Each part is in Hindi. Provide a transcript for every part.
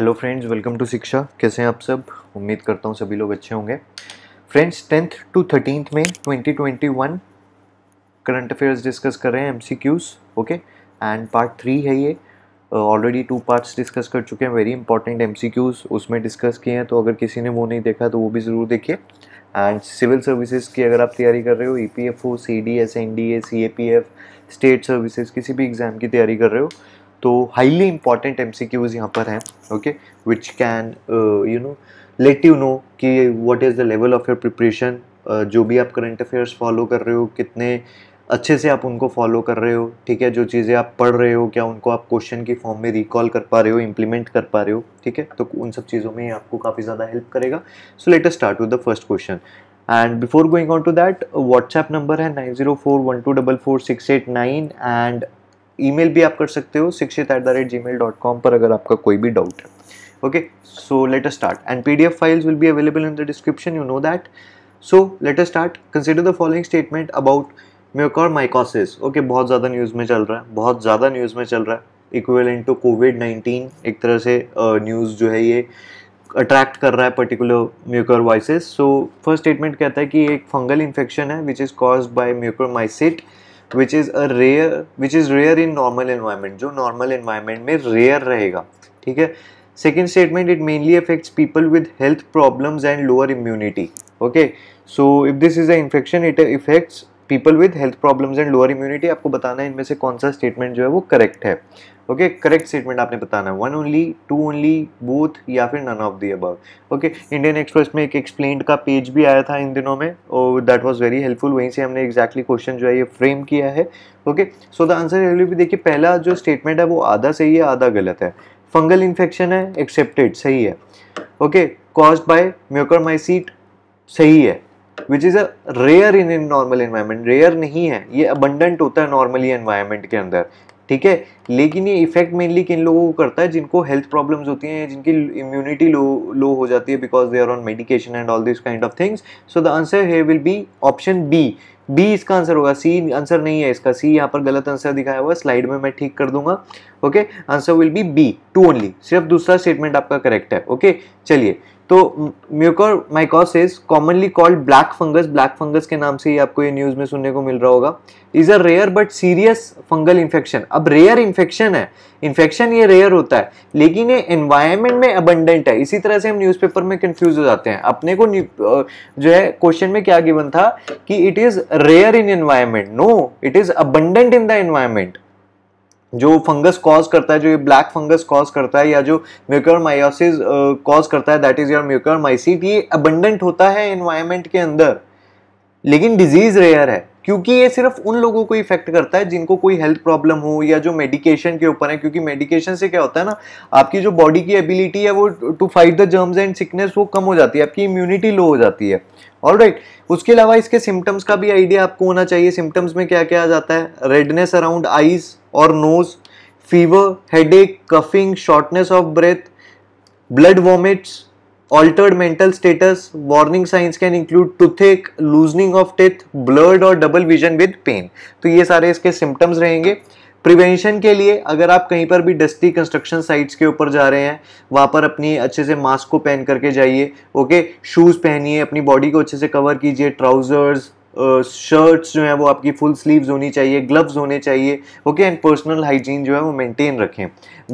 हेलो फ्रेंड्स वेलकम टू शिक्षा कैसे हैं आप सब उम्मीद करता हूँ सभी लोग अच्छे होंगे फ्रेंड्स टेंथ टू थर्टीन में 2021 करंट अफेयर्स डिस्कस कर रहे हैं um okay and part three है ये ऑलरेडी टू पार्ट्स डिस्कस कर चुके हैं वेरी इंपॉर्टेंट एम उसमें डिस्कस किए हैं तो अगर किसी ने वो नहीं देखा तो वो भी ज़रूर देखिए एंड सिविल सर्विसेज की अगर आप तैयारी कर रहे हो E P F O C D S N D A C A P F state services किसी भी एग्ज़ाम की तैयारी कर रहे हो तो highly important M C Qs यहाँ पर हैं okay which can you know let you know कि what is the level of your preparation जो भी आप करंट अफेयर्स फॉलो कर रहे हो कितने अच्छे से आप उनको फॉलो कर रहे हो ठीक है जो चीज़ें आप पढ़ रहे हो क्या उनको आप क्वेश्चन की फॉर्म में रिकॉल कर पा रहे हो इम्प्लीमेंट कर पा रहे हो ठीक है तो उन सब चीज़ों में आपको काफ़ी ज़्यादा हेल्प करेगा so let start with the first question and before going on to that WhatsApp number है नाइन एंड ईमेल भी आप कर सकते हो शिक्षित at the rate Gmail dot com पर अगर आपका कोई भी डाउट है okay so let us start and files will be available in the description you know that so let us start start the following statement about about mycosis okay बहुत ज़्यादा न्यूज़ में चल रहा है बहुत ज़्यादा न्यूज़ में चल रहा है इक्वेलेंट टू कोविड नाइन्टीन एक तरह से न्यूज़ uh, जो है ये अट्रैक्ट कर रहा है पर्टिकुलर वाइसिस सो फर्स्ट स्टेटमेंट कहता है कि एक फंगल इन्फेक्शन है which is cause by mycete which is a rare which is rare in normal environment जो नॉर्मल इन्वायरमेंट में रेयर रहेगा ठीक है second statement it mainly affects people with health problems and lower immunity okay so if this is a infection it affects people with health problems and lower immunity आपको बताना है इनमें से कौन सा स्टेटमेंट जो है वो करेक्ट है ओके करेक्ट स्टेटमेंट आपने बताना है one only two only both या फिर none of the above okay Indian Express में एक एक्सप्लेन का पेज भी आया था इन दिनों में और दैट वाज वेरी हेल्पफुल वहीं से हमने एग्जैक्टली exactly क्वेश्चन जो है ये फ्रेम किया है ओके सो द आंसर भी देखिए पहला जो स्टेटमेंट है वो आधा सही है आधा गलत है फंगल इन्फेक्शन है एक्सेप्टेड सही है ओके कॉज बाय म्योकरमाइसीट सही है which is a rare in in normal environment rare नहीं है ये अबंडेंट होता है नॉर्मली इन्वायरमेंट के अंदर ठीक है लेकिन ये इफेक्ट मेनली किन लोगों को करता है जिनको हेल्थ प्रॉब्लम्स होती हैं जिनकी इम्यूनिटी लो लो हो जाती है because they are on medication and all this kind of things so the answer here will be option B B इसका आंसर होगा सी आंसर नहीं है इसका सी यहाँ पर गलत आंसर दिखाया हुआ है स्लाइड में मैं ठीक कर दूंगा okay answer will be B two only सिर्फ दूसरा स्टेटमेंट आपका करेक्ट है ओके okay? चलिए तो mycosis commonly called black fungus black fungus के नाम से ही आपको ये न्यूज़ में सुनने को मिल रहा होगा is a rare but serious fungal infection अब रेयर इन्फेक्शन है इन्फेक्शन ये रेयर होता है लेकिन ये एनवायरमेंट में अबंडेंट है इसी तरह से हम न्यूज़पेपर में कंफ्यूज हो जाते हैं अपने को जो है क्वेश्चन में क्या गिवन था कि it is rare in environment no it is abundant in the environment जो फंगस कॉज करता है जो ये ब्लैक फंगस कॉज करता है या जो माइसिस कॉज uh, करता है दैट इज योर माइसिट ये अबंडेंट होता है एनवायरमेंट के अंदर लेकिन डिजीज रेयर है क्योंकि ये सिर्फ उन लोगों को इफेक्ट करता है जिनको कोई हेल्थ प्रॉब्लम हो या जो मेडिकेशन के ऊपर है क्योंकि मेडिकेशन से क्या होता है ना आपकी जो बॉडी की एबिलिटी है वो to fight the germs and sickness वो कम हो जाती है आपकी इम्यूनिटी लो हो जाती है ऑल राइट उसके अलावा इसके सिम्टम्स का भी आइडिया आपको होना चाहिए सिम्टम्स में क्या क्या आ जाता है रेडनेस अराउंड आईज और nose fever headache coughing shortness of breath blood vomits altered mental status warning signs can include toothache loosening of teeth blurred और डबल विजन विद पेन तो ये सारे इसके सिम्टम्स रहेंगे प्रिवेंशन के लिए अगर आप कहीं पर भी डस्टी कंस्ट्रक्शन साइट्स के ऊपर जा रहे हैं वहाँ पर अपनी अच्छे से मास्क को पहन करके जाइए ओके शूज़ पहनिए अपनी बॉडी को अच्छे से कवर कीजिए ट्राउज़र्स शर्ट्स जो हैं वो आपकी फुल स्लीव्स होनी चाहिए ग्लव्स होने चाहिए ओके एंड पर्सनल हाइजीन जो है वो मेंटेन रखें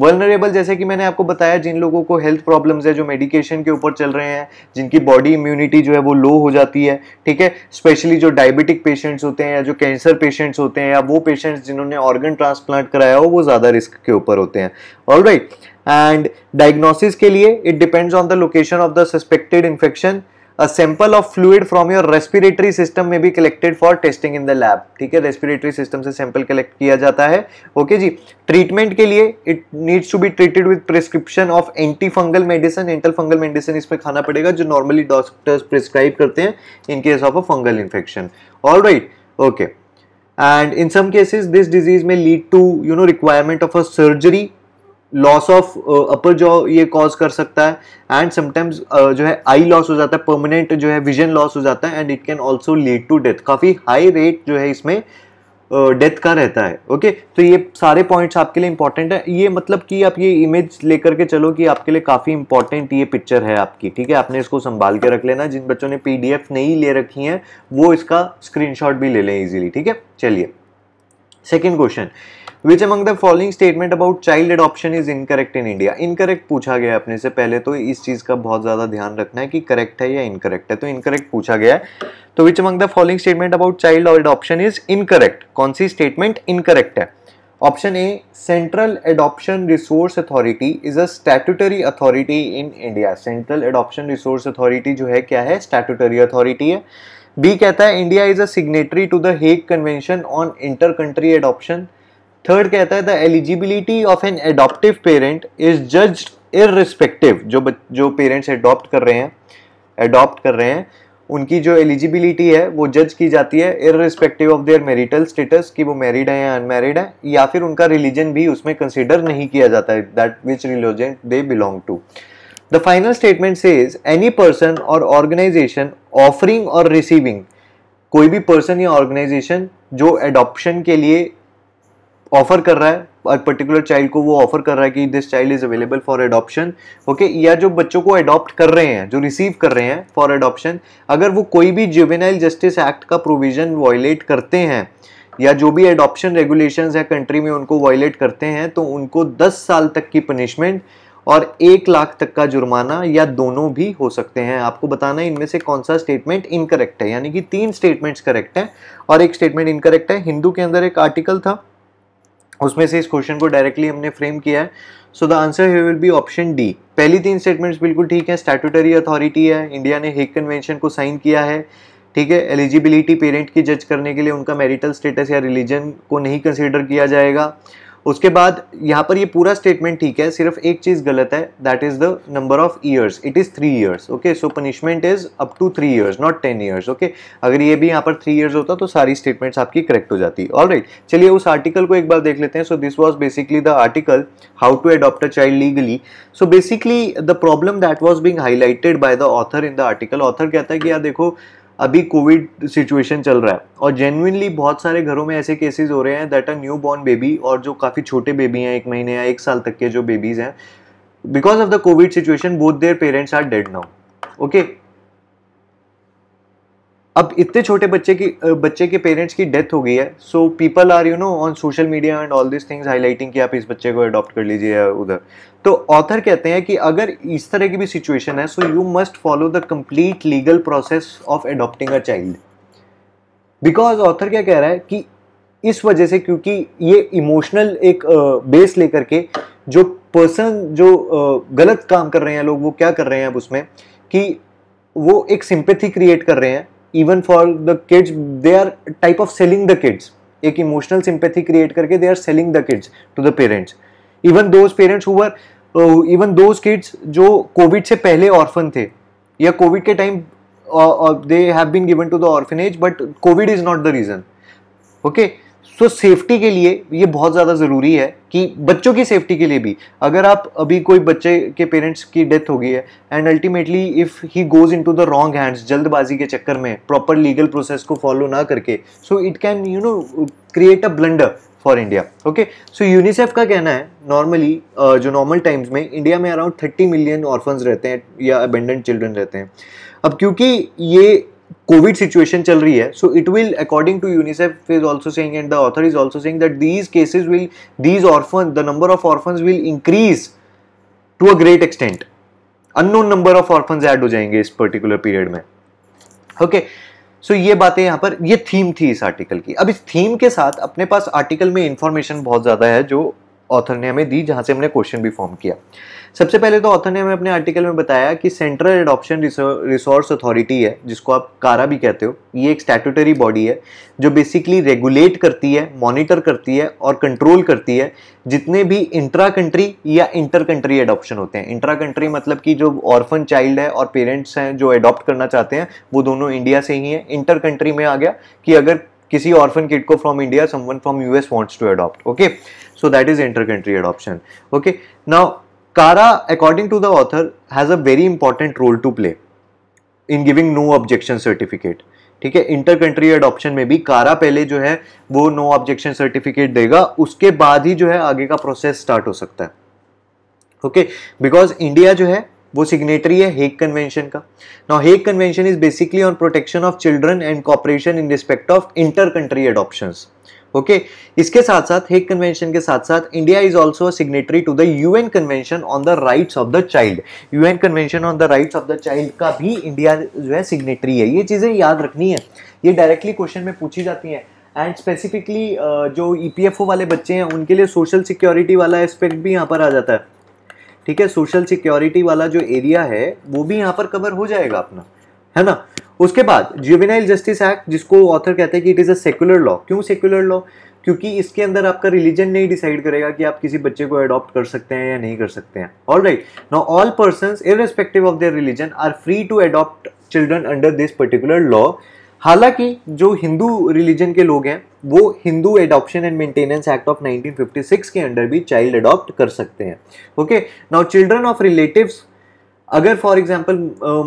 वर्नरेबल जैसे कि मैंने आपको बताया जिन लोगों को हेल्थ प्रॉब्लम्स है जो मेडिकेशन के ऊपर चल रहे हैं जिनकी बॉडी इम्यूनिटी जो है वो लो हो जाती है ठीक है स्पेशली जो डायबिटिक पेशेंट्स होते हैं या जो कैंसर पेशेंट्स होते हैं या वो पेशेंट्स जिन्होंने ऑर्गन ट्रांसप्लांट कराया हो वो ज़्यादा रिस्क के ऊपर होते हैं ऑल राइट एंड डायग्नोसिस के लिए it depends on the location of the suspected infection a sample of fluid from your respiratory system में भी collected for testing in the lab ठीक है रेस्पिरेटरी सिस्टम से सैंपल कलेक्ट किया जाता है ओके okay जी ट्रीटमेंट के लिए it needs to be treated with prescription of anti fungal medicine anti fungal medicine इसमें खाना पड़ेगा जो नॉर्मली डॉक्टर्स प्रिस्क्राइब करते हैं in case of a fungal infection all right okay and in some cases this disease में lead to you know requirement of a surgery loss of upper jaw ये कॉज कर सकता है एंड समटाइम्स uh, जो है आई लॉस हो जाता है परमानेंट जो है विजन लॉस हो जाता है and it can also lead to death काफ़ी हाई रेट जो है इसमें डेथ uh, का रहता है ओके okay? तो ये सारे पॉइंट्स आपके लिए इंपॉर्टेंट है ये मतलब कि आप ये इमेज लेकर के चलो कि आपके लिए काफ़ी इंपॉर्टेंट ये पिक्चर है आपकी ठीक है आपने इसको संभाल के रख लेना जिन बच्चों ने पीडीएफ नहीं ले रखी है वो इसका स्क्रीनशॉट भी ले लें इजीली ठीक है चलिए second question which among the following statement about child adoption is incorrect in India incorrect पूछा गया अपने से पहले तो इस चीज का बहुत ज्यादा ध्यान रखना है कि करेक्ट है या इनकरेक्ट है तो इनकरेक्ट पूछा गया है तो which among the following statement about child adoption is incorrect कौन सी स्टेटमेंट इनकरेक्ट है option A central adoption resource authority is a statutory authority in India central adoption resource authority जो है क्या है स्टैट्यूटरी अथॉरिटी है बी कहता है India is a signatory to the Hague convention on inter country adoption third कहता है the eligibility of an adoptive parent is जज इरिस्पेक्टिव जो जो पेरेंट्स एडॉप्ट कर रहे हैं एडॉप्ट कर रहे हैं उनकी जो एलिजिबिलिटी है वो जज की जाती है irrespective of their marital status कि वो मैरिड है या अनमैरिड है या फिर उनका रिलीजन भी उसमें कंसिडर नहीं किया जाता है that which religion they belong to the final statement says any person और ऑर्गेनाइजेशन ऑफरिंग और रिसीविंग कोई भी पर्सन या ऑर्गेनाइजेशन जो एडॉप्शन के लिए ऑफर कर रहा है पर्टिकुलर चाइल्ड को वो ऑफर कर रहा है कि this child is available for adoption okay या जो बच्चों को अडॉप्ट कर रहे हैं जो रिसीव कर रहे हैं फॉर एडॉप्शन अगर वो कोई भी जुवेनाइल जस्टिस एक्ट का प्रोविजन वॉयलेट करते हैं या जो भी एडॉप्शन रेगुलेशन है कंट्री में उनको वॉयलेट करते हैं तो उनको 10 साल तक की पनिशमेंट और एक लाख तक का जुर्माना या दोनों भी हो सकते हैं आपको बताना है इनमें से कौन सा स्टेटमेंट इनकरेक्ट है यानी कि तीन स्टेटमेंट्स करेक्ट हैं और एक स्टेटमेंट इनकरेक्ट है हिंदू के अंदर एक आर्टिकल था उसमें से इस क्वेश्चन को डायरेक्टली हमने फ्रेम किया है so the answer here will be option D पहली तीन स्टेटमेंट्स बिल्कुल ठीक है स्टैटूटरी अथॉरिटी है इंडिया ने हेक कन्वेंशन को साइन किया है ठीक है एलिजिबिलिटी पेरेंट की जज करने के लिए उनका मैरिटल स्टेटस या रिलीजन को नहीं कंसिडर किया जाएगा उसके बाद यहाँ पर ये पूरा स्टेटमेंट ठीक है सिर्फ एक चीज़ गलत है that is the number of years it is three years okay so punishment is up to three years not ten years okay अगर ये भी यहाँ पर थ्री ईयर्स होता तो सारी स्टेटमेंट्स आपकी करेक्ट हो जाती ऑल राइट चलिए उस आर्टिकल को एक बार देख लेते हैं so this was basically the article how to adopt a child legally so basically the problem that was being highlighted by the author in the article author कहता है कि यार देखो अभी कोविड सिचुएशन चल रहा है और जेनविनली बहुत सारे घरों में ऐसे केसेस हो रहे हैं that are newborn baby और जो काफ़ी छोटे बेबी हैं एक महीने या एक साल तक के जो बेबीज़ हैं because of the COVID situation both their parents are dead now okay अब इतने छोटे बच्चे की बच्चे के पेरेंट्स की डेथ हो गई है so people are you know on social media and all this things highlighting कि आप इस बच्चे को अडॉप्ट कर लीजिए उधर तो ऑथर कहते हैं कि अगर इस तरह की भी सिचुएशन है so you must follow the complete legal process of adopting a child because author क्या कह रहा है कि इस वजह से क्योंकि ये इमोशनल एक बेस uh, लेकर के जो पर्सन जो uh, गलत काम कर रहे हैं लोग वो क्या कर रहे हैं अब उसमें कि वो एक सिंपथी क्रिएट कर रहे हैं even for the kids they are type of selling the kids एक इमोशनल सिंपैथी क्रिएट करके they are selling the kids to the parents even those parents हुआ इवन दोज किड्स जो कोविड से पहले ऑर्फन थे या कोविड के time they have been given to the orphanage but COVID is not the reason okay so so, safety के लिए ये बहुत ज़्यादा ज़रूरी है कि बच्चों की सेफ्टी के लिए भी अगर आप अभी कोई बच्चे के पेरेंट्स की डेथ हो गई है and ultimately if he goes into the wrong hands जल्दबाजी के चक्कर में प्रॉपर लीगल प्रोसेस को फॉलो ना करके so it can you know create a blunder for India okay so UNICEF का कहना है नॉर्मली uh, जो नॉर्मल टाइम्स में इंडिया में अराउंड थर्टी मिलियन ऑर्फन रहते हैं या अबेंडेंट चिल्ड्रन रहते हैं अब क्योंकि ये कोविड सिचुएशन चल रही है so it will according to UNICEF is also saying and the author is also saying that these cases will these orphan the number of orphan will increase to a great extent unknown number of orphaned हो जाएंगे इस पर्टिकुलर पीरियड में ओके सो ये बातें यहाँ पर ये थीम थी इस आर्टिकल की अब इस थीम के साथ अपने पास आर्टिकल में इंफॉर्मेशन बहुत ज्यादा है जो ऑथर ने हमें दी जहां से हमने क्वेश्चन भी फॉर्म किया सबसे पहले तो ऑथर ने हमें अपने आर्टिकल में बताया कि सेंट्रल एडॉप्शन रिसोर्स अथॉरिटी है जिसको आप कारा भी कहते हो ये एक स्टैटूटरी बॉडी है जो बेसिकली रेगुलेट करती है मॉनिटर करती है और कंट्रोल करती है जितने भी इंट्रा कंट्री या इंटर कंट्री एडॉप्शन होते हैं इंट्रा कंट्री मतलब कि जो ऑर्फन चाइल्ड है और पेरेंट्स हैं जो एडॉप्ट करना चाहते हैं वो दोनों इंडिया से ही हैं इंटर कंट्री में आ गया कि अगर किसी ऑर्फन किड को from India someone from US wants to adopt okay so that is inter country adoption okay now Kara, according to the author, has a very important role to play in giving no objection certificate. ठीक है इंटर कंट्री एडोप्शन में भी कारा पहले जो है वो नो ऑब्जेक्शन सर्टिफिकेट देगा उसके बाद ही जो है आगे का प्रोसेस स्टार्ट हो सकता है ओके बिकॉज इंडिया जो है वो सिग्नेटरी है हेग कन्वेंशन का now Hague convention is basically on protection of children and cooperation in respect of inter country adoptions okay okay? इसके साथ साथ हेग कन्वेंशन के साथ साथ India is also signatory to the UN convention on the rights of the child UN convention on the rights of the child का भी इंडिया जो है सिग्नेटरी है ये चीज़ें याद रखनी है ये डायरेक्टली क्वेश्चन में पूछी जाती है एंड स्पेसिफिकली जो ई e वाले बच्चे हैं उनके लिए सोशल सिक्योरिटी वाला एस्पेक्ट भी यहाँ पर आ जाता है ठीक है सोशल सिक्योरिटी वाला जो एरिया है वो भी यहाँ पर कवर हो जाएगा अपना है ना उसके बाद जुवेनाइल जस्टिस एक्ट जिसको ऑथर कहते हैं कि it is a secular law क्यों सेकुलर लॉ क्योंकि इसके अंदर आपका रिलीजन नहीं डिसाइड करेगा कि आप किसी बच्चे को अडॉप्ट कर सकते हैं या नहीं कर सकते हैं all right no all person irrespective of their religion are free to adopt children under this particular law हालांकि जो हिंदू रिलीजन के लोग हैं वो Hindu adoption and maintenance act of 1956 के अंडर भी चाइल्ड अडॉप्ट कर सकते हैं okay now children of relatives अगर for example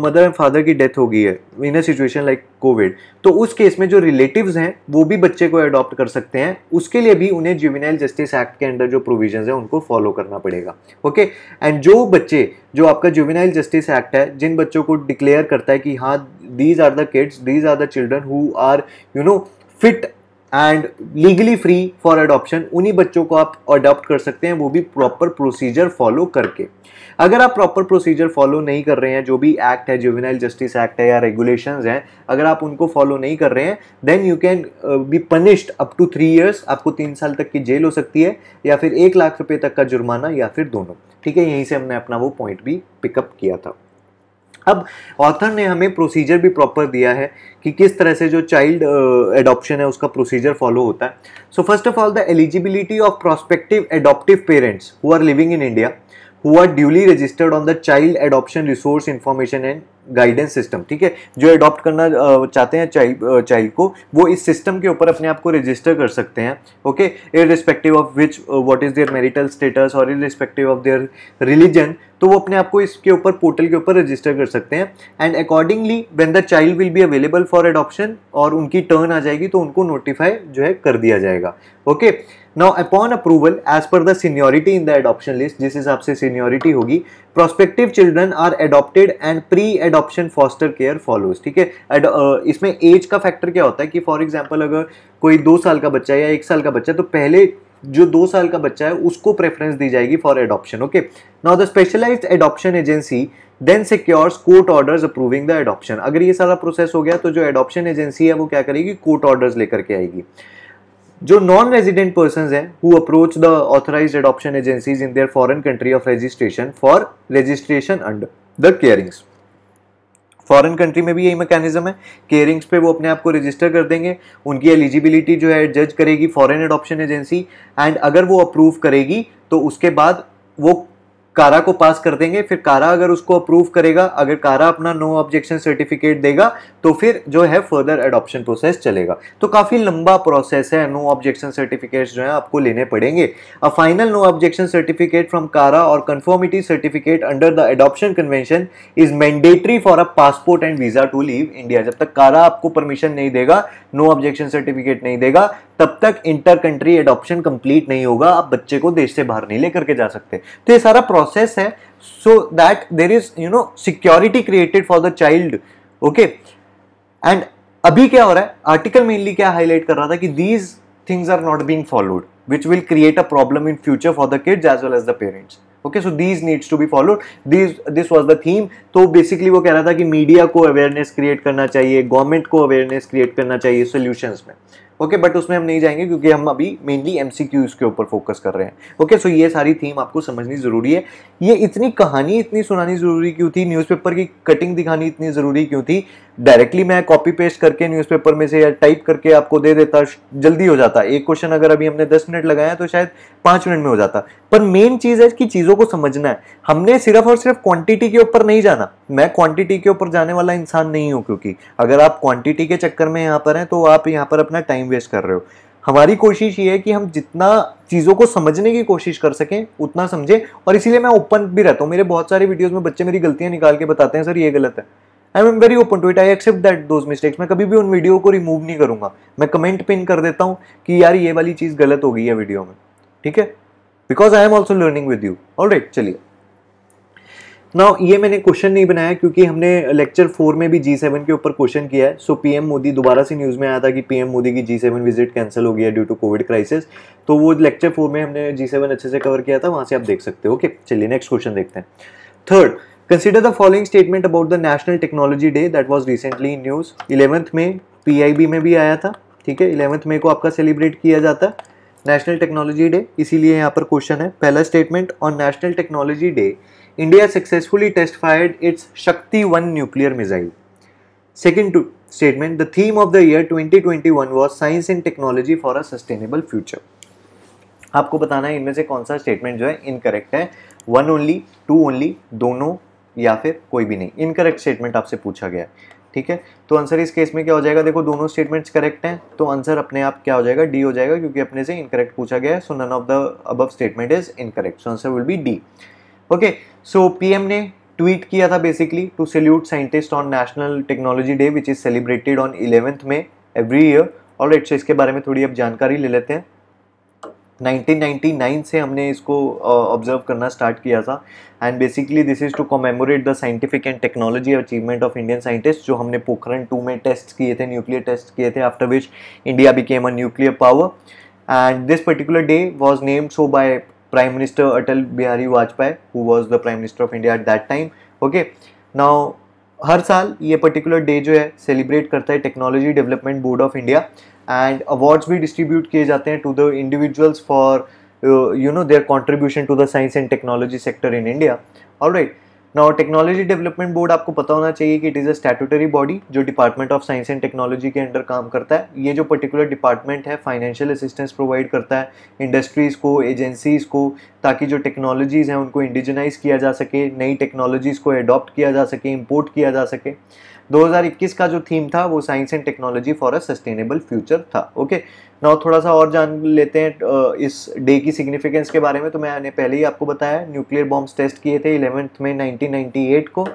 mother and father की डेथ हो गई है in a situation like COVID तो उस केस में जो रिलेटिव्स हैं वो भी बच्चे को अडॉप्ट कर सकते हैं उसके लिए भी उन्हें जुविनाइल जस्टिस एक्ट के अंडर जो प्रोविजन है उनको फॉलो करना पड़ेगा ओके okay? एंड जो बच्चे जो आपका जुविनाइल जस्टिस एक्ट है जिन बच्चों को डिक्लेयर करता है कि हाँ these are the kids these are the children who are you know fit and legally free for adoption उन्हीं बच्चों को आप अडॉप्ट कर सकते हैं वो भी प्रॉपर प्रोसीजर फॉलो करके अगर आप प्रॉपर प्रोसीजर फॉलो नहीं कर रहे हैं जो भी एक्ट है जुवेनाइल जस्टिस एक्ट है या रेगुलेशंस हैं अगर आप उनको फॉलो नहीं कर रहे हैं then you can be punished up to three years आपको तीन साल तक की जेल हो सकती है या फिर एक लाख रुपये तक का जुर्माना या फिर दोनों ठीक है यहीं से हमने अपना वो पॉइंट भी पिकअप किया था अब ऑथर ने हमें प्रोसीजर भी प्रॉपर दिया है कि किस तरह से जो चाइल्ड एडॉप्शन uh, है उसका प्रोसीजर फॉलो होता है so first of all the eligibility of prospective adoptive parents who are living in India who are duly registered on the child adoption resource information and guidance system ठीक है जो एडॉप्ट करना चाहते हैं चाइल्ड चाइल्ड को वो इस सिस्टम के ऊपर अपने आप को रजिस्टर कर सकते हैं okay irrespective of which what is their marital status और irrespective of their religion तो वो अपने आप को इसके ऊपर पोर्टल के ऊपर रजिस्टर कर सकते हैं and accordingly when the child will be available for adoption और उनकी टर्न आ जाएगी तो उनको नोटिफाई जो है कर दिया जाएगा okay now upon approval as per the seniority in the adoption list जिस हिसाब से सीनियोरिटी होगी prospective children are adopted and pre adoption foster care follows ठीक है इसमें एज का फैक्टर क्या होता है कि फॉर एग्जाम्पल अगर कोई दो साल का बच्चा या एक साल का बच्चा तो पहले जो दो साल का बच्चा है उसको प्रेफरेंस दी जाएगी for adoption okay now the specialised adoption agency then secures court orders approving the adoption अगर ये सारा प्रोसेस हो गया तो जो एडॉप्शन एजेंसी है वो क्या करेगी कोर्ट ऑर्डर्स लेकर के आएगी जो नॉन रेजिडेंट पर्सन है who approach the authorise adoption agencies in their foreign country of registration for registration under the carings foreign country में भी यही मैकेनिज्म है केयरिंग्स पे वो अपने आप को रजिस्टर कर देंगे उनकी एलिजिबिलिटी जो है जज करेगी फॉरेन एडॉप्शन एजेंसी एंड अगर वो अप्रूव करेगी तो उसके बाद वो कारा को पास कर देंगे फिर कारा अगर उसको अप्रूव करेगा अगर कारा अपना नो ऑब्जेक्शन सर्टिफिकेट देगा तो फिर जो है फर्दर एडॉप्शन प्रोसेस चलेगा तो काफ़ी लंबा प्रोसेस है नो ऑब्जेक्शन सर्टिफिकेट्स जो है आपको लेने पड़ेंगे a final no objection certificate from CARA और conformity certificate under the adoption convention is mandatory for a passport and visa to leave India जब तक कारा आपको परमिशन नहीं देगा नो ऑब्जेक्शन सर्टिफिकेट नहीं देगा तब तक इंटर कंट्री एडॉप्शन कंप्लीट नहीं होगा आप बच्चे को देश से बाहर नहीं लेकर के जा सकते तो ये सारा प्रोसेस है so that there is you know security created for the child okay and अभी क्या हो रहा है आर्टिकल मेनली क्या हाईलाइट कर रहा था कि these things are not being followed which will create a problem in future for the kids as well as the parents okay so these needs to be followed these this was the theme तो बेसिकली वो कह रहा था कि मीडिया को अवेयरनेस क्रिएट करना चाहिए गवर्नमेंट को अवेयरनेस क्रिएट करना चाहिए सोल्यूशन में ओके okay, बट उसमें हम नहीं जाएंगे क्योंकि हम अभी मेनली एम के ऊपर फोकस कर रहे हैं ओके okay, सो so ये सारी थीम आपको समझनी ज़रूरी है ये इतनी कहानी इतनी सुनानी ज़रूरी क्यों थी न्यूज़पेपर की कटिंग दिखानी इतनी ज़रूरी क्यों थी डायरेक्टली मैं कॉपी पेस्ट करके न्यूज़पेपर में से या टाइप करके आपको दे देता जल्दी हो जाता एक क्वेश्चन अगर अभी हमने दस मिनट लगाया तो शायद पाँच मिनट में हो जाता पर मेन चीज़ है कि चीज़ों को समझना है हमने सिर्फ और सिर्फ क्वांटिटी के ऊपर नहीं जाना मैं क्वांटिटी के ऊपर जाने वाला इंसान नहीं हूँ क्योंकि अगर आप क्वांटिटी के चक्कर में यहाँ पर हैं तो आप यहाँ पर अपना टाइम वेस्ट कर रहे हो हमारी कोशिश ये है कि हम जितना चीज़ों को समझने की कोशिश कर सकें उतना समझें और इसीलिए मैं ओपन भी रहता हूँ मेरे बहुत सारे वीडियोज़ में बच्चे मेरी गलतियाँ निकाल के बताते हैं सर ये गलत है I am very open to it I accept that those mistakes मैं कभी भी उन वीडियो को रिमूव नहीं करूंगा मैं कमेंट पिन कर देता हूँ कि यार ये वाली चीज़ गलत हो गई है वीडियो में ठीक है because I am also learning with you all right चलिए नाउ ये मैंने क्वेश्चन नहीं बनाया क्योंकि हमने लेक्चर फोर में भी जी सेवन के ऊपर क्वेश्चन किया है सो पीएम मोदी दोबारा से न्यूज़ में आया था कि पीएम मोदी की जी सेवन विजिट कैंसिल हो गया ड्यू टू कोविड क्राइसिस तो वो लेक्चर फोर में हमने जी सेवन अच्छे से कवर किया था वहाँ से आप देख सकते हो ओके चलिए नेक्स्ट क्वेश्चन देखते हैं third Consider the following statement about the National Technology Day that was news eleventh news. P में बी में भी आया था ठीक है इलेवंथ मे को आपका सेलिब्रेट किया जाता है नेशनल टेक्नोलॉजी डे इसीलिए यहाँ पर क्वेश्चन है पहला statement on national technology day India successfully fired its Shakti one nuclear missile second statement the theme of the year 2021 was science and technology for a sustainable future आपको बताना है इनमें से कौन सा स्टेटमेंट जो है इनकरेक्ट है वन ओनली टू ओनली दोनों या फिर कोई भी नहीं इनकरेक्ट स्टेटमेंट आपसे पूछा गया ठीक है तो आंसर इस केस में क्या हो जाएगा देखो दोनों स्टेटमेंट्स करेक्ट हैं तो आंसर अपने आप क्या हो जाएगा डी हो जाएगा क्योंकि अपने से इनकरेक्ट पूछा गया है so none of the above statement is incorrect so answer will be D okay so PM ने ट्वीट किया था basically to salute scientist on national technology day which is celebrated on eleventh May every year और इसके बारे में थोड़ी अब जानकारी ले लेते हैं 1999 से हमने इसको ऑब्जर्व uh, करना स्टार्ट किया था and basically this is to commemorate the scientific and technology achievement of Indian scientist जो हमने पोखरण टू में टेस्ट किए थे न्यूक्लियर टेस्ट किए थे after which India became a nuclear power and this particular day was named so by prime minister Atal Bihari Vajpayee who was the prime minister of India at that time okay now हर साल ये पर्टिकुलर डे जो है सेलिब्रेट करता है technology development board of India and awards भी डिस्ट्रीब्यूट किए जाते हैं to the individuals for you know their contribution to the science and technology sector in India और right now technology development board आपको पता होना चाहिए कि it is a statutory body जो department of science and technology के अंडर काम करता है ये जो पर्टिकुलर डिपार्टमेंट है फाइनेंशियल असिस्टेंस प्रोवाइड करता है इंडस्ट्रीज़ को एजेंसीज़ को ताकि जो टेक्नोलॉजीज़ हैं उनको इंडिजनाइज किया जा सके नई टेक्नोलॉजीज़ को एडॉप्ट किया जा सके इम्पोर्ट किया जा सके 2021 का जो थीम था वो science and technology for a sustainable future था ओके नाउ थोड़ा सा और जान लेते हैं इस डे की सिग्निफिकेंस के बारे में तो मैंने पहले ही आपको बताया न्यूक्लियर बॉम्ब्स टेस्ट किए थे इलेवेंथ में 1998 को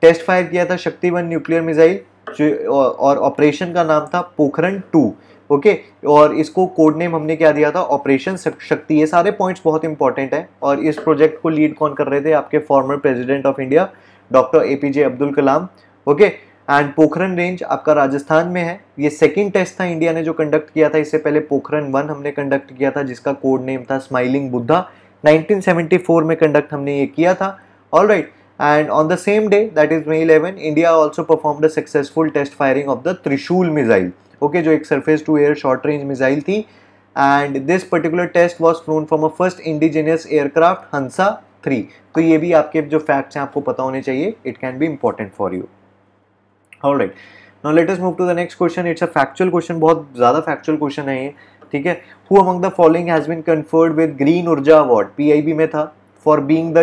टेस्ट फायर किया था शक्ति वन न्यूक्लियर मिजाइल और ऑपरेशन का नाम था पोखरण टू ओके okay, और इसको कोड नेम हमने क्या दिया था ऑपरेशन शक्ति ये सारे पॉइंट्स बहुत इंपॉर्टेंट हैं और इस प्रोजेक्ट को लीड कौन कर रहे थे आपके former president of India doctor A P J Abdul Kalam okay and Pokhran range आपका राजस्थान में है ये सेकेंड टेस्ट था इंडिया ने जो कंडक्ट किया था इससे पहले पोखरन वन हमने कंडक्ट किया था जिसका कोड नेम था स्माइलिंग बुद्धा 1974 में कंडक्ट हमने ये किया था all right and on the same day that is May eleven India also perform the successful test firing of the Trishul missile okay जो एक surface to air short range missile थी and this particular test was flown from a first indigenous aircraft Hansa three तो ये भी आपके जो फैक्ट्स हैं आपको पता होने चाहिए it can be important for you all right now latest move to the next question it's a factual question बहुत ज़्यादा फैक्चुअल क्वेश्चन है ये ठीक है who among the following has been conferred with green Urja award PIB में था for being the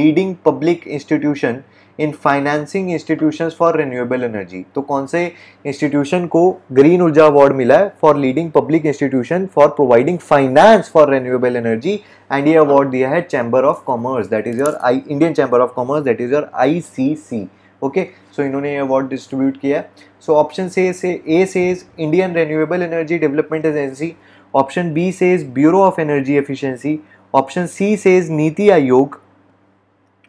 leading public institution in financing institution for renewable energy तो कौन से इंस्टीट्यूशन को ग्रीन ऊर्जा अवार्ड मिला है for leading public institution for providing finance for renewable energy and ये अवार्ड दिया है chamber of commerce that is your I Indian chamber of commerce that is your I C C okay so so, इन्होंने ये अवार्ड डिस्ट्रीब्यूट किया है सो ऑप्शन से से ए से Indian renewable energy development agency option B से bureau of energy efficiency option C से NITI Aayog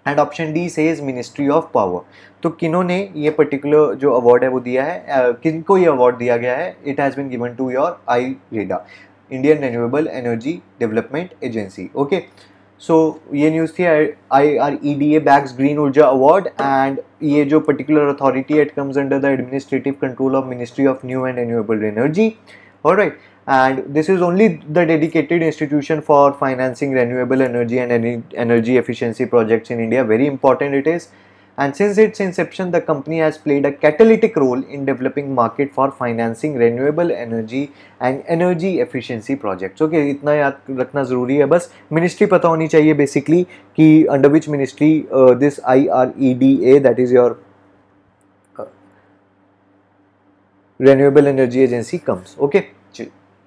and option D से मिनिस्ट्री ऑफ पावर तो किन्ों ने ये पर्टिकुलर जो अवार्ड है वो दिया है uh, किन को ये अवार्ड दिया गया है it has been given to your IREDA Indian renewable energy development agency okay so ये न्यूज़ थी I R E D A bags green Urja award and ये जो particular authority it comes under the administrative control of ministry of new and renewable energy और right and this is only the dedicated institution for financing renewable energy and energy efficiency projects in India very important it is and since its inception the company has played a catalytic role in developing market for financing renewable energy and energy efficiency projects okay itna yaad rakhna zaruri hai bas ministry pata honi chahiye basically ki under which ministry uh, this IREDA that is your uh, renewable energy agency comes okay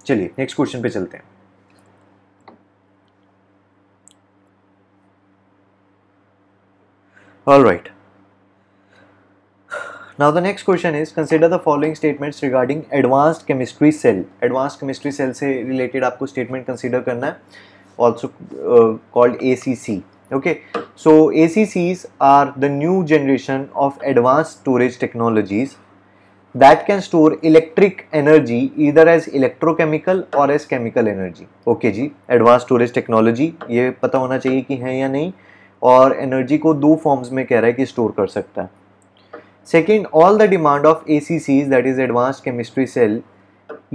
चलिए नेक्स्ट क्वेश्चन पे चलते हैं All right. Now the next question is consider the following statements regarding advanced chemistry cell. Advanced chemistry cell से related आपको statement consider करना है also uh, called ACC. Okay, so ACCs are the new generation of advanced storage technologies that can store electric energy either as electrochemical or as chemical energy. Okay ji advanced storage technology ये पता होना चाहिए कि है या नहीं और एनर्जी को दो फॉर्म्स में कह रहा है कि स्टोर कर सकता है second all the demand of A C Cs that is advance chemistry cell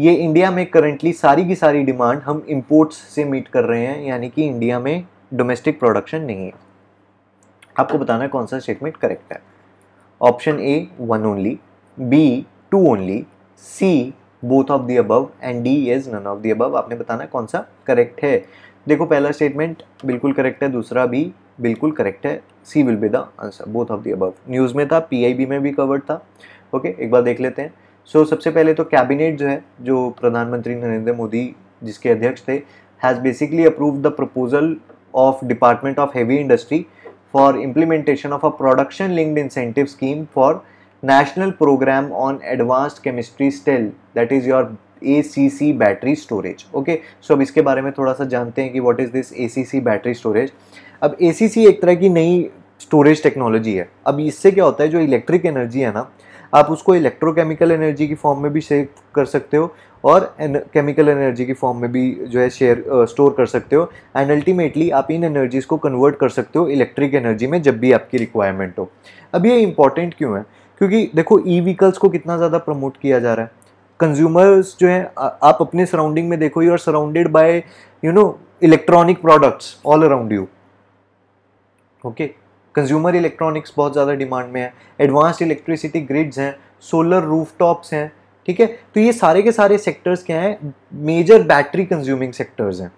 ये इंडिया में करंटली सारी की सारी डिमांड हम इम्पोर्ट्स से मीट कर रहे हैं यानी कि इंडिया में डोमेस्टिक प्रोडक्शन नहीं है आपको बताना है कौन सा स्टेटमेंट करेक्ट है option A one only B two only C both of the above and D is none of the above आपने बताना कौन सा करेक्ट है देखो पहला स्टेटमेंट बिल्कुल करेक्ट है दूसरा भी बिल्कुल करेक्ट है C will be the answer both of the above news में था बी में भी कवर्ड था ओके okay, एक बार देख लेते हैं सो so, सबसे पहले तो कैबिनेट जो है जो प्रधानमंत्री नरेंद्र मोदी जिसके अध्यक्ष थे has basically approve the proposal of department of heavy industry for implementation of a production linked incentive scheme for national programme on advanced chemistry cell that is your A C C battery storage okay so अब इसके बारे में थोड़ा सा जानते हैं कि what is this A C C battery storage अब ए एक तरह की नई स्टोरेज टेक्नोलॉजी है अब इससे क्या होता है जो इलेक्ट्रिक एनर्जी है ना आप उसको इलेक्ट्रोकेमिकल एनर्जी की फॉर्म में भी शेयर कर सकते हो और केमिकल एनर्जी की फॉर्म में भी जो है शेयर स्टोर कर सकते हो एंड अल्टीमेटली आप इन एनर्जीज़ को कन्वर्ट कर सकते हो इलेक्ट्रिक एनर्जी में जब भी आपकी रिक्वायरमेंट हो अब ये इंपॉर्टेंट क्यों है क्योंकि देखो ई व्हीकल्स को कितना ज़्यादा प्रमोट किया जा रहा है कंज्यूमर्स जो हैं आप अपने सराउंडिंग में देखो you are surrounded by you know electronic products all around you okay consumer electronics बहुत ज़्यादा डिमांड में है एडवांस्ड इलेक्ट्रिसिटी ग्रिड्स हैं सोलर रूफटॉप्स हैं ठीक है तो ये सारे के सारे सेक्टर्स क्या हैं मेजर बैटरी कंज्यूमिंग सेक्टर्स हैं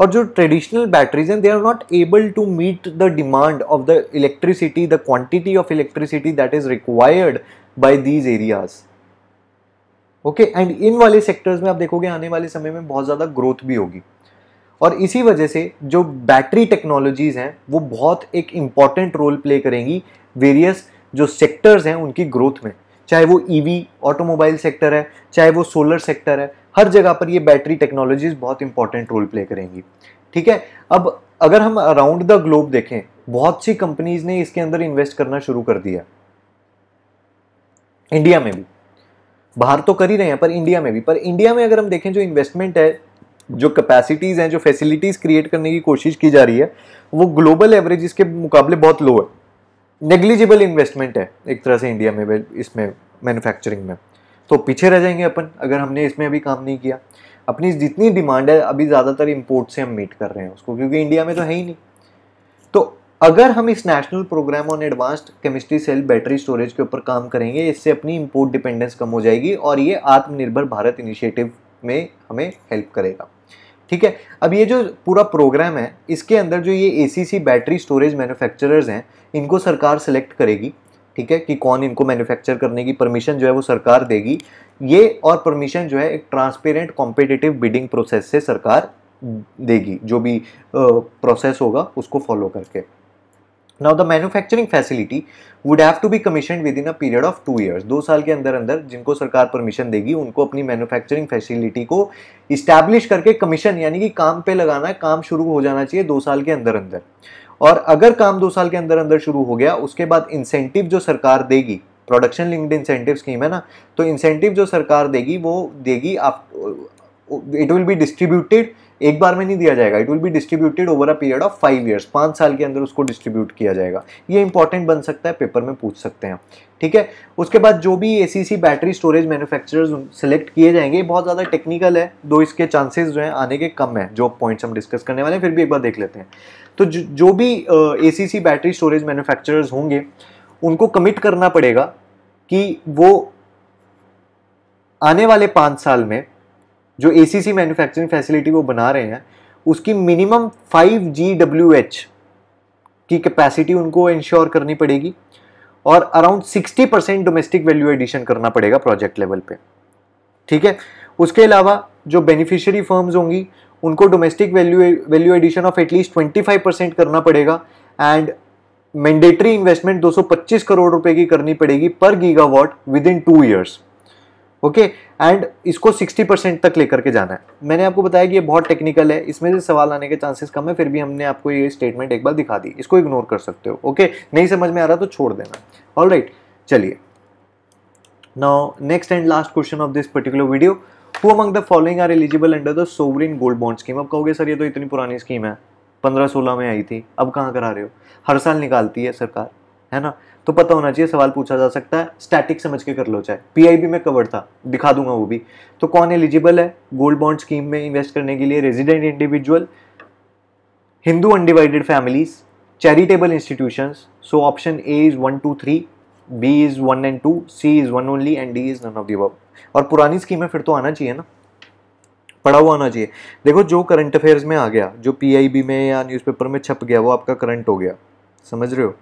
और जो ट्रेडिशनल बैटरीज हैं they are not able to meet the demand of the electricity the quantity of electricity that is required by these areas okay and इन वाले सेक्टर्स में आप देखोगे आने वाले समय में बहुत ज़्यादा ग्रोथ भी होगी और इसी वजह से जो बैटरी टेक्नोलॉजीज़ हैं वो बहुत एक इम्पॉर्टेंट रोल प्ले करेंगी वेरियस जो सेक्टर्स हैं उनकी ग्रोथ में चाहे वो ईवी ऑटोमोबाइल सेक्टर है चाहे वो सोलर सेक्टर है हर जगह पर ये बैटरी टेक्नोलॉजीज़ बहुत इंपॉर्टेंट रोल प्ले करेंगी ठीक है अब अगर हम अराउंड द ग्लोब देखें बहुत सी कंपनीज़ ने इसके अंदर इन्वेस्ट करना शुरू कर दिया इंडिया में भी बाहर तो कर ही रहे हैं पर इंडिया में भी पर इंडिया में अगर हम देखें जो इन्वेस्टमेंट है जो कैपेसिटीज़ हैं जो फैसिलिटीज़ क्रिएट करने की कोशिश की जा रही है वो ग्लोबल एवरेज के मुकाबले बहुत लो है नेग्लिजिबल इन्वेस्टमेंट है एक तरह से इंडिया में इसमें मैन्युफैक्चरिंग में तो पीछे रह जाएंगे अपन अगर हमने इसमें अभी काम नहीं किया अपनी जितनी डिमांड है अभी ज़्यादातर इम्पोर्ट से हम मीट कर रहे हैं उसको क्योंकि इंडिया में तो है ही नहीं तो अगर हम इस national programme on advanced chemistry cell battery storage के ऊपर काम करेंगे इससे अपनी इम्पोर्ट डिपेंडेंस कम हो जाएगी और ये आत्मनिर्भर भारत इनिशिएटिव में हमें हेल्प करेगा ठीक है अब ये जो पूरा प्रोग्राम है इसके अंदर जो ये ए बैटरी स्टोरेज मैन्युफैक्चरर्स हैं इनको सरकार सेलेक्ट करेगी ठीक है कि कौन इनको मैन्युफैक्चर करने की परमिशन जो है वो सरकार देगी ये और परमिशन जो है एक ट्रांसपेरेंट कॉम्पिटिटिव बिडिंग प्रोसेस से सरकार देगी जो भी प्रोसेस होगा उसको फॉलो करके the manufacturing facility would have to be commission within a period of two years दो साल के अंदर अंदर जिनको सरकार परमिशन देगी उनको अपनी मैन्युफैक्चरिंग फैसिलिटी को इस्टेब्लिश करके कमीशन यानी कि काम पे लगाना काम शुरू हो जाना चाहिए दो साल के अंदर अंदर और अगर काम दो साल के अंदर अंदर शुरू हो गया उसके बाद इंसेंटिव जो सरकार देगी प्रोडक्शन लिंक्ड इंसेंटिव स्कीम है ना तो इंसेंटिव जो सरकार देगी वो देगी आप इट विल बी डिस्ट्रीब्यूटेड एक बार में नहीं दिया जाएगा it will be distributed over a period of five years पाँच साल के अंदर उसको डिस्ट्रीब्यूट किया जाएगा ये इंपॉर्टेंट बन सकता है पेपर में पूछ सकते हैं ठीक है उसके बाद जो भी ए बैटरी स्टोरेज मैन्युफैक्चरर्स सेलेक्ट किए जाएंगे बहुत ज़्यादा टेक्निकल है दो इसके चांसेस जो हैं आने के कम है जो पॉइंट्स हम डिस्कस करने वाले हैं फिर भी एक बार देख लेते हैं तो जो, भी ए बैटरी स्टोरेज मैन्युफैक्चरर्स होंगे उनको कमिट करना पड़ेगा कि वो आने वाले पाँच साल में जो ए सी सी मैन्युफैक्चरिंग फैसिलिटी वो बना रहे हैं उसकी minimum five G W H की कैपेसिटी उनको इंश्योर करनी पड़ेगी और around sixty percent domestic value addition करना पड़ेगा प्रोजेक्ट लेवल पे ठीक है उसके अलावा जो बेनिफिशियरी फर्म्स होंगी उनको domestic value value addition of at least twenty five percent करना पड़ेगा एंड मैंडेटरी इन्वेस्टमेंट दो सौ पच्चीस करोड़ रुपए की करनी पड़ेगी पर gigawatt within two years okay and इसको 60 परसेंट तक लेकर के जाना है मैंने आपको बताया कि ये बहुत टेक्निकल है इसमें से सवाल आने के चांसेस कम है फिर भी हमने आपको ये स्टेटमेंट एक बार दिखा दी इसको इग्नोर कर सकते हो ओके नहीं समझ में आ रहा तो छोड़ देना ऑल राइट चलिए now next and last question of this particular video who among the following are eligible under the sovereign gold bond scheme अब कहोगे सर ये तो इतनी पुरानी स्कीम है पंद्रह सोलह में आई थी अब कहाँ करा रहे हो हर साल निकालती है सरकार है ना तो पता होना चाहिए सवाल पूछा जा सकता है स्टैटिक समझ के कर लो चाहे पीआईबी में कवर था दिखा दूंगा वो भी तो कौन एलिजिबल है गोल्ड बॉन्ड स्कीम में इन्वेस्ट करने के लिए resident individual Hindu undivided families charitable institution so option A is one two three B is one and two C is one only and D is none of the above और पुरानी स्कीम में फिर तो आना चाहिए ना पढ़ा हुआ होना चाहिए देखो जो करंट अफेयर्स में आ गया जो पीआईबी में या न्यूज़पेपर में छप गया वो आपका करंट हो गया समझ रहे हो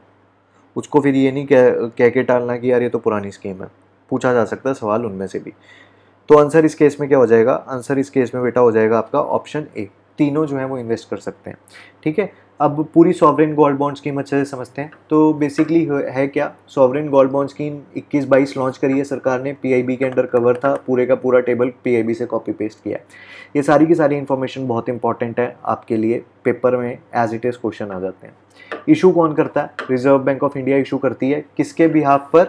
उसको फिर ये नहीं कह कह के टालना कि यार ये तो पुरानी स्कीम है पूछा जा सकता है सवाल उनमें से भी तो आंसर इस केस में क्या हो जाएगा आंसर इस केस में बेटा हो जाएगा आपका ऑप्शन ए तीनों जो है वो इन्वेस्ट कर सकते हैं ठीक है अब पूरी सॉवरेन गोल्ड बॉन्ड स्कीम अच्छे से समझते हैं तो बेसिकली है क्या sovereign gold bond scheme 21 22 launch करी है सरकार ने पीआईबी के अंडर कवर था पूरे का पूरा टेबल पीआईबी से कॉपी पेस्ट किया ये सारी की सारी इन्फॉर्मेशन बहुत इंपॉर्टेंट है आपके लिए पेपर में एज इट इज़ क्वेश्चन आ जाते हैं इशू कौन करता है Reserve Bank of India issue करती है किसके बिहाफ पर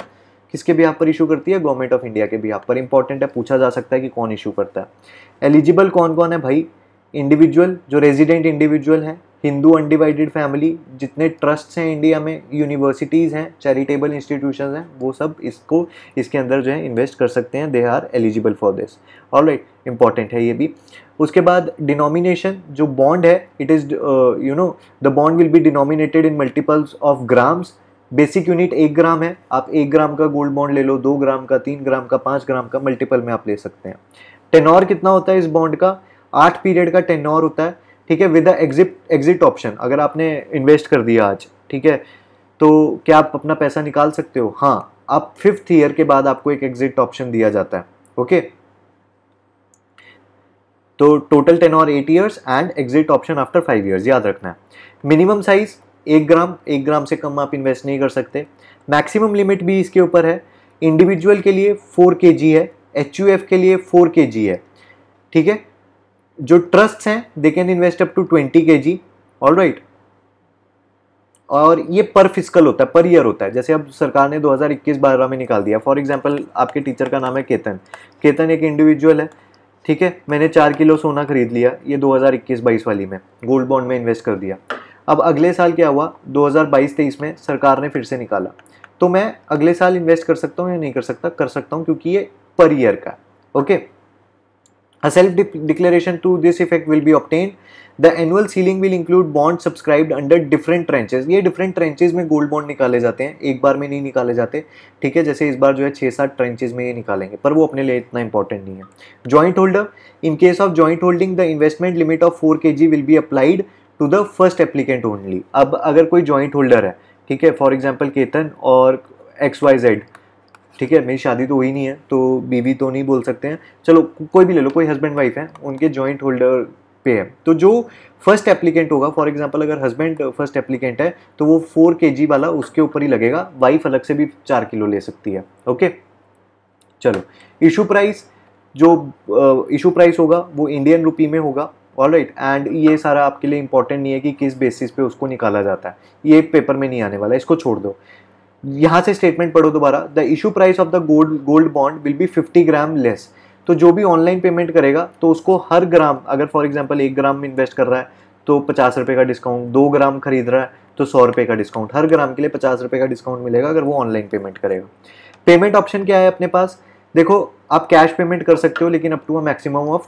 किसके आप पर इशू करती है गवर्नमेंट ऑफ इंडिया के बिहाफ पर इंपॉर्टेंट है पूछा जा सकता है कि कौन इशू करता है एलिजिबल कौन कौन है भाई इंडिविजुअल जो रेजिडेंट इंडिविजुअल हैं हिंदू अनडिवाइडेड फैमिली जितने ट्रस्ट हैं इंडिया में यूनिवर्सिटीज़ हैं चैरिटेबल इंस्टीट्यूशन हैं वो सब इसको इसके अंदर जो है इन्वेस्ट कर सकते हैं they are eligible for this और राइट इंपॉर्टेंट है ये भी उसके बाद डिनोमिनेशन जो बॉन्ड है it is you know the bond will be denominated in multiples of grams basic unit एक ग्राम है आप एक ग्राम का गोल्ड बॉन्ड ले लो दो ग्राम का तीन ग्राम का पाँच ग्राम का मल्टीपल में आप ले सकते हैं टेनोर कितना होता है इस बॉन्ड का आठ पीरियड का टेनोर होता है ठीक है विद एग्जिट एग्जिट ऑप्शन अगर आपने इन्वेस्ट कर दिया आज ठीक है तो क्या आप अपना पैसा निकाल सकते हो हाँ आप फिफ्थ ईयर के बाद आपको एक एग्जिट ऑप्शन दिया जाता है ओके तो टोटल टेन और eight years and exit option after five years याद रखना है मिनिमम साइज एक ग्राम एक ग्राम से कम आप इन्वेस्ट नहीं कर सकते मैक्सिमम लिमिट भी इसके ऊपर है इंडिविजुअल के लिए फोर के है एच के लिए फोर के है ठीक है जो ट्रस्ट हैं they can invest up to twenty K G all right और ये पर फिजिकल होता है पर ईयर होता है जैसे अब सरकार ने 2021 हज़ार में निकाल दिया फॉर एग्जांपल आपके टीचर का नाम है केतन केतन एक इंडिविजुअल है ठीक है मैंने चार किलो सोना खरीद लिया ये 2021-22 वाली में गोल्ड बॉन्ड में इन्वेस्ट कर दिया अब अगले साल क्या हुआ 2022-23 में सरकार ने फिर से निकाला तो मैं अगले साल इन्वेस्ट कर सकता हूँ या नहीं कर सकता कर सकता हूँ क्योंकि ये पर ईयर का okay okay? A self de declaration to this effect will be obtained. The annual ceiling will include bonds subscribed under different trenches. ये different trenches में gold bond निकाले जाते हैं एक बार में नहीं निकाले जाते ठीक है जैसे इस बार जो है छः सात trenches में ये निकालेंगे पर वो अपने लिए इतना important नहीं है Joint holder. In case of joint holding, the investment limit of 4 kg will be applied to the first applicant only. अब अगर कोई joint holder है ठीक है for example केतन और XYZ वाई जेड ठीक है मेरी शादी तो हुई नहीं है तो बीवी तो नहीं बोल सकते हैं चलो कोई भी ले लो कोई हस्बैंड वाइफ है उनके जॉइंट होल्डर पे है तो जो फर्स्ट एप्लीकेंट होगा फॉर एग्जाम्पल अगर हस्बैंड फर्स्ट एप्लीकेंट है तो वो फोर के वाला उसके ऊपर ही लगेगा वाइफ अलग से भी चार किलो ले सकती है ओके चलो इशू प्राइस जो इशू प्राइस होगा वो इंडियन रुपी में होगा ऑल राइट एंड ये सारा आपके लिए इंपॉर्टेंट नहीं है कि किस बेसिस पे उसको निकाला जाता है ये पेपर में नहीं आने वाला इसको छोड़ दो यहाँ से स्टेटमेंट पढ़ो दोबारा the issue price of the gold gold bond will be fifty gram less तो जो भी ऑनलाइन पेमेंट करेगा तो उसको हर ग्राम अगर फॉर एग्जाम्पल एक ग्राम में इन्वेस्ट कर रहा है तो पचास रुपये का डिस्काउंट दो ग्राम खरीद रहा है तो सौ रुपये का डिस्काउंट हर ग्राम के लिए पचास रुपये का डिस्काउंट मिलेगा अगर वो ऑनलाइन पेमेंट करेगा पेमेंट ऑप्शन क्या है अपने पास देखो आप कैश पेमेंट कर सकते हो लेकिन up to a maximum of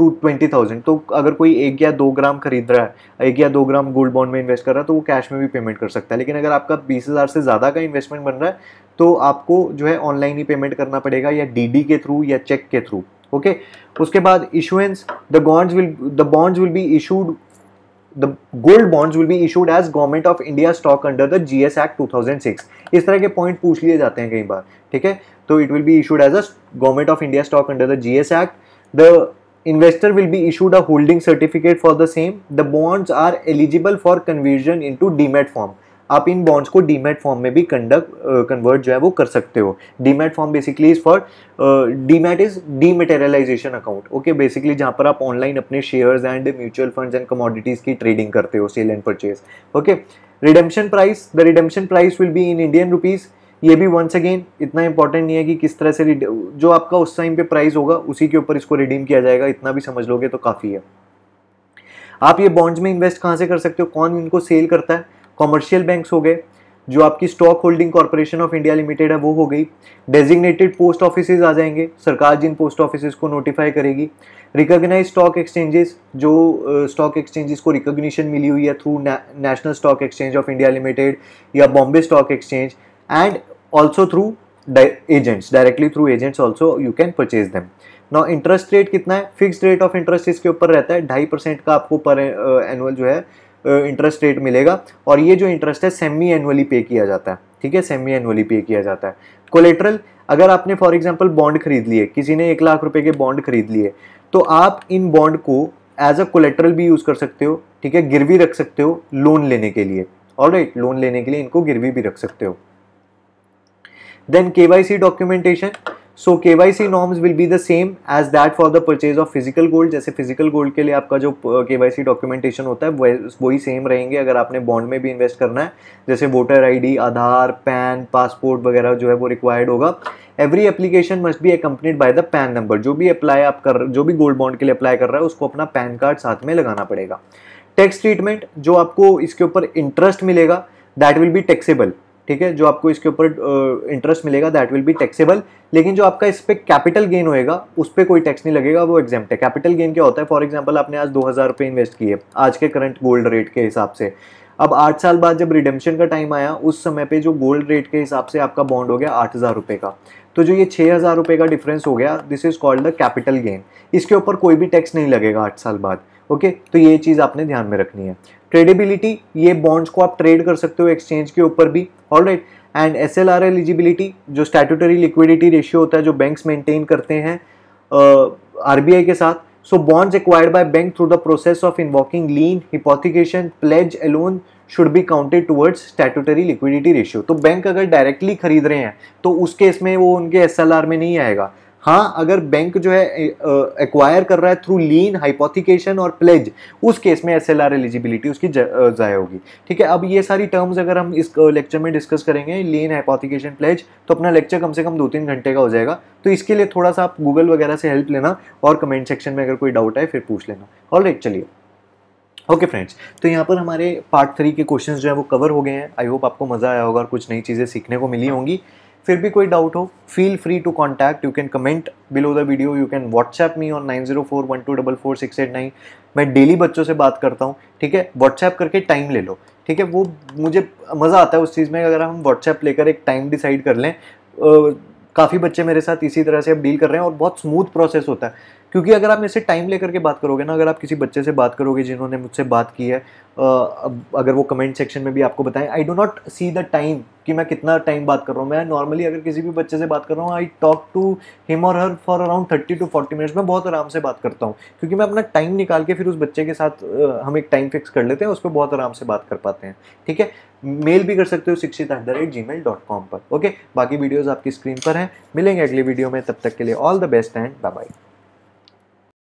two twenty thousand तो अगर कोई एक या दो ग्राम खरीद रहा है एक या दो ग्राम गोल्ड बॉन्ड में इन्वेस्ट कर रहा है तो वो कैश में भी पेमेंट कर सकता है लेकिन अगर आपका बीस हज़ार से ज़्यादा का इन्वेस्टमेंट बन रहा है तो आपको जो है ऑनलाइन ही पेमेंट करना पड़ेगा या डी के थ्रू या चेक के थ्रू ओके उसके बाद issuance the bonds will the bonds will be issued the gold bonds will be issued as Government of India stock under the GS act 2006 इस तरह के पॉइंट पूछ लिए जाते हैं कई बार ठीक है तो it will be issued as a Government of India stock under the G S act the Investor will be issued a holding certificate for the same. The bonds are eligible for conversion into demat form. आप इन बॉन्ड्स को डीमेट फॉर्म में भी कंडक्ट कन्वर्ट uh, जो है वो कर सकते हो demat form basically is for demat is dematerialisation account okay basically जहां पर आप ऑनलाइन अपने shares and mutual funds and commodities की ट्रेडिंग करते हो sell and purchase okay redemption price the redemption price will be in Indian rupees ये भी वंस अगेन इतना इंपॉर्टेंट नहीं है कि किस तरह से जो आपका उस टाइम पे प्राइस होगा उसी के ऊपर इसको रिडीम किया जाएगा इतना भी समझ लोगे तो काफ़ी है आप ये बॉन्ड्स में इन्वेस्ट कहाँ से कर सकते हो कौन इनको सेल करता है कॉमर्शियल बैंक्स हो गए जो आपकी Stock Holding Corporation of India Limited है वो हो गई डेजिग्नेटेड पोस्ट ऑफिस आ जाएंगे सरकार जिन पोस्ट ऑफिस को नोटिफाई करेगी रिकोगनाइज स्टॉक एक्सचेंजेस जो स्टॉक uh, एक्सचेंजेस को रिकोगनीशन मिली हुई है through National Stock Exchange of India Limited या Bombay Stock Exchange and also through agents directly through agents also you can purchase them ना इंटरेस्ट रेट कितना है फिक्स रेट ऑफ इंटरेस्ट इसके ऊपर रहता है ढाई परसेंट का आपको पर एनुअल जो है इंटरेस्ट रेट मिलेगा और ये जो इंटरेस्ट है सेमी एनुअली पे किया जाता है ठीक है सेमी एनुअली पे किया जाता है कोलेट्रल अगर आपने फॉर एग्जाम्पल बॉन्ड खरीद लिए किसी ने एक लाख रुपए के बॉन्ड खरीद लिए तो आप इन बॉन्ड को एज अ कोलेट्रल भी यूज़ कर सकते हो ठीक है गिरवी रख सकते हो लोन लेने के लिए और राइट लोन लेने के लिए इनको गिरवी भी रख सकते हो Then KYC documentation. So K Y C norms will be the same as that for the purchase of physical gold जैसे फिजिकल गोल्ड के लिए आपका जो के वाई सी डॉक्यूमेंटेशन होता है वही सेम रहेंगे अगर आपने बॉन्ड में भी इन्वेस्ट करना है जैसे voter I D Aadhaar PAN passport वगैरह जो है वो रिक्वायर्ड होगा every application must be accompanied by the PAN number जो भी अप्लाई आप कर जो भी गोल्ड बॉन्ड के लिए अप्लाई कर रहा है उसको अपना पैन कार्ड साथ में लगाना पड़ेगा टैक्स ट्रीटमेंट जो आपको इसके ऊपर इंटरेस्ट मिलेगा दैट विल बी टैक्सेबल ठीक है जो आपको इसके ऊपर इंटरेस्ट मिलेगा दैट विल बी टैक्सेबल लेकिन जो आपका इस पर कैपिटल गेन होएगा उस पर कोई टैक्स नहीं लगेगा वो एग्जाम्प्ट है कैपिटल गेन क्या होता है फॉर एग्जाम्पल आपने आज दो हज़ार रुपये इन्वेस्ट किए आज के करंट गोल्ड रेट के हिसाब से अब आठ साल बाद जब रिडेम्पशन का टाइम आया उस समय पर जो गोल्ड रेट के हिसाब से आपका बॉन्ड हो गया आठ हज़ार रुपये का तो जो ये छः हज़ार रुपये का डिफरेंस हो गया this is called the capital gain इसके ऊपर कोई भी टैक्स नहीं लगेगा आठ साल बाद ओके तो ये चीज़ आपने ध्यान में रखनी है ट्रेडेबिलिटी ये बॉन्ड्स को आप ट्रेड कर सकते हो एक्सचेंज के ऊपर भी all right and S L R eligibility जो स्टैटूटरी लिक्विडिटी रेशियो होता है जो बैंक्स मेंटेन करते हैं आर बी आई के साथ so bonds acquired by bank through the process of invoking lien hypothecation pledge alone should be counted towards statutory liquidity ratio तो बैंक अगर डायरेक्टली खरीद रहे हैं तो उस केस में वो उनके एस में नहीं आएगा हाँ अगर बैंक जो है एक्वायर कर रहा है थ्रू लीन हाइपोथिकेशन और प्लेज उस केस में एस एलिजिबिलिटी उसकी ज़ाय होगी ठीक है अब ये सारी टर्म्स अगर हम इस लेक्चर में डिस्कस करेंगे लीन हाइपोथिकेशन प्लेज तो अपना लेक्चर कम से कम दो तीन घंटे का हो जाएगा तो इसके लिए थोड़ा सा आप गूगल वगैरह से हेल्प लेना और कमेंट सेक्शन में अगर कोई डाउट आए फिर पूछ लेना ऑल चलिए ओके फ्रेंड्स तो यहाँ पर हमारे पार्ट थ्री के क्वेश्चंस जो है वो कवर हो गए हैं आई होप आपको मज़ा आया होगा और कुछ नई चीज़ें सीखने को मिली होंगी फिर भी कोई डाउट हो feel free to contact you can comment below the video you can WhatsApp me on nine zero four one two double four six eight nine मैं डेली बच्चों से बात करता हूँ ठीक है व्हाट्सएप करके टाइम ले लो ठीक है वो मुझे मज़ा आता है उस चीज़ में अगर हम व्हाट्सएप लेकर एक टाइम डिसाइड कर लें काफ़ी बच्चे मेरे साथ इसी तरह से अब डील कर रहे हैं और बहुत स्मूथ प्रोसेस होता है क्योंकि अगर आप से टाइम लेकर के बात करोगे ना अगर आप किसी बच्चे से बात करोगे जिन्होंने मुझसे बात की है अगर वो कमेंट सेक्शन में भी आपको बताएं I do not see the time कि मैं कितना टाइम बात कर रहा हूँ मैं नॉर्मली अगर किसी भी बच्चे से बात कर रहा हूँ आई टॉक टू हिम और her for around thirty to forty minutes में बहुत आराम से बात करता हूँ क्योंकि मैं अपना टाइम निकाल के फिर उस बच्चे के साथ हम एक टाइम फिक्स कर लेते हैं उस पर बहुत आराम से बात कर पाते हैं ठीक है मेल भी कर सकते हो शिक्षित at the rate Gmail dot com पर ओके बाकी वीडियोज़ आपकी स्क्रीन पर हैं मिलेंगे अगली वीडियो में तब तक के लिए all the best and bye bye